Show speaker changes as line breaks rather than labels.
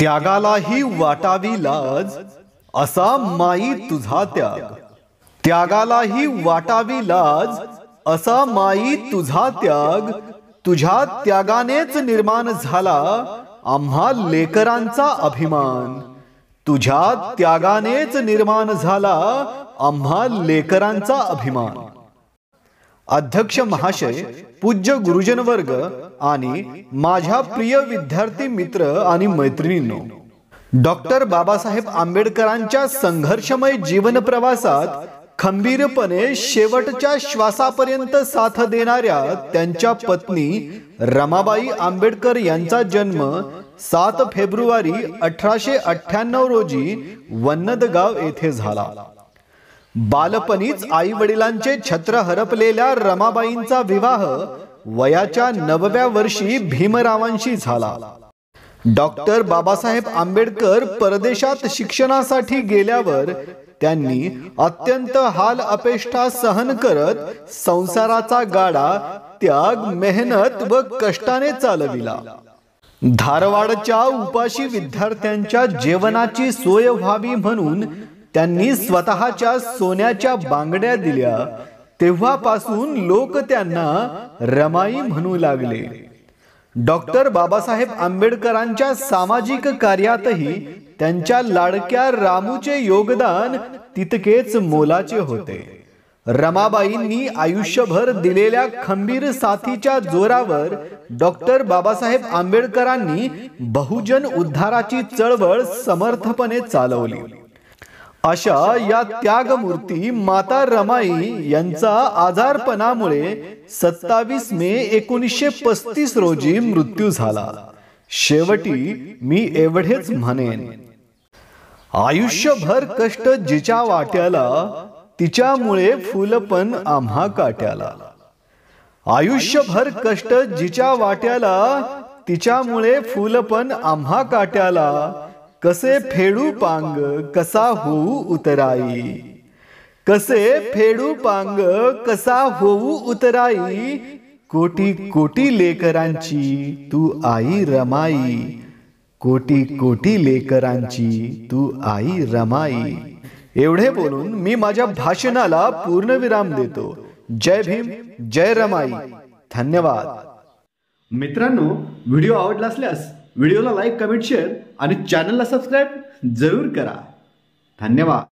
त्यागालाही वाटावी लाज असा माई तुझा त्याग त्यागालाही वाटावी लाज असा माई तुझा त्याग तुझ्या त्यागानेच निर्माण झाला आम्हा लेकरांचा अभिमान तुझ्या त्यागानेच निर्माण झाला आम्हा लेकरांचा अभिमान अध्यक्ष महाशय पूज्य गुरुजन वर्ग आणि माझ्या प्रिय विद्यार्थी मित्र आणि मैत्रिणींनो डॉक्टर बाबासाहेब आंबेडकरांच्या संघर्षमय जीवन प्रवासात खंबीरपणे शेवटच्या श्वासापर्यंत साथ देणाऱ्या त्यांच्या पत्नी रमाबाई आंबेडकर यांचा जन्म सात फेब्रुवारी अठराशे अठ्ठ्याण्णव रोजी वन्नदगाव येथे झाला बालपणीच आई वडिलांचे छत्र हरपलेल्या रमाबाईंचा विवाह वयाच्या नवव्या वर्षी भीमरावांशी झाला डॉक्टर बाबासाहेब आंबेडकर परदेशात शिक्षणासाठी गेल्यावर त्यांनी अत्यंत हाल अपेष्टा सहन करत संसाराचा गाडा त्याग मेहनत व कष्टाने चालविला धारवाडच्या उपाशी विद्यार्थ्यांच्या जेवणाची सोय व्हावी म्हणून त्यांनी स्वतःच्या सोन्याच्या बांगड्या दिल्या तेव्हापासून लोक त्यांना रमाई म्हणू लागले डॉक्टर बाबासाहेब आंबेडकरांच्या सामाजिक कार्यातही त्यांच्या लाडक्या रामूचे योगदान तितकेच मोलाचे होते रमाबाईंनी आयुष्यभर दिलेल्या खंबीर साथीच्या जोरावर डॉक्टर बाबासाहेब आंबेडकरांनी बहुजन उद्धाराची चळवळ समर्थपणे चालवली अशा या त्यागमूर्ती माता रमाई यांचा आजारपणामुळे सत्तावीस मे एकोणीसशे पस्तीस रोजी मृत्यू झाला शेवटी मी एवढेच म्हणेन आयुष्यभर कष्ट जिच्या वाट्याला तिच्यामुळे फुलपण आम्हा काट्याला आयुष्यभर कष्ट जिच्या वाट्याला तिच्यामुळे फुलपण आम्हा काट्याला कसे फेडू पांग कसा होऊ उतराई कसे फेडू पांग कसा होऊ उतराई कोटी कोटी लेकरांची तू आई रमाई कोटी कोटी लेकरांची तू आई रमाई एवढे बोलून मी माझ्या भाषणाला विराम देतो जय भीम जय रमाई धन्यवाद मित्रांनो व्हिडिओ आवडला असल्यास व्हिडिओला लाईक कमेंट शेअर आणि चॅनलला सबस्क्राईब जरूर करा धन्यवाद